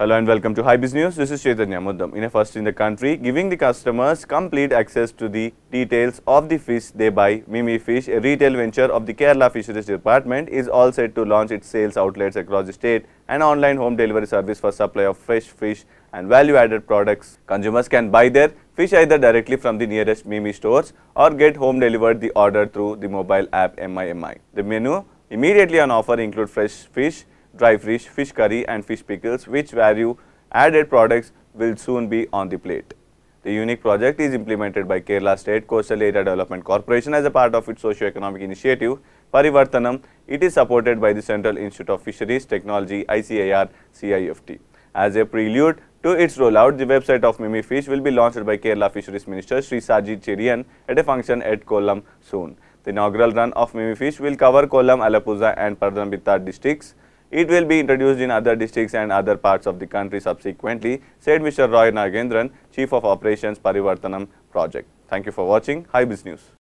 Hello and welcome to HiBiz News. This is Chaitanya Muddam. In a first in the country, giving the customers complete access to the details of the fish they buy, Mimi Fish, a retail venture of the Kerala Fisheries Department, is all set to launch its sales outlets across the state and online home delivery service for supply of fresh fish and value-added products. Consumers can buy their fish either directly from the nearest Mimi stores or get home delivered the order through the mobile app MIMI. The menu immediately on offer include fresh fish, dry fish, fish curry and fish pickles which value added products will soon be on the plate. The unique project is implemented by Kerala State Coastal Area Development Corporation as a part of its socio-economic initiative Parivartanam. It is supported by the Central Institute of Fisheries Technology ICIR CIFT. As a prelude to its rollout, the website of Mimi Fish will be launched by Kerala Fisheries Minister Sri Sajid Cherian at a function at Kollam soon. The inaugural run of Mimi Fish will cover Kollam, Alapuzha and Padanamthitta districts. It will be introduced in other districts and other parts of the country subsequently, said Mr. Roy Nagendran, Chief of Operations Parivartanam Project. Thank you for watching. Hi Biz News.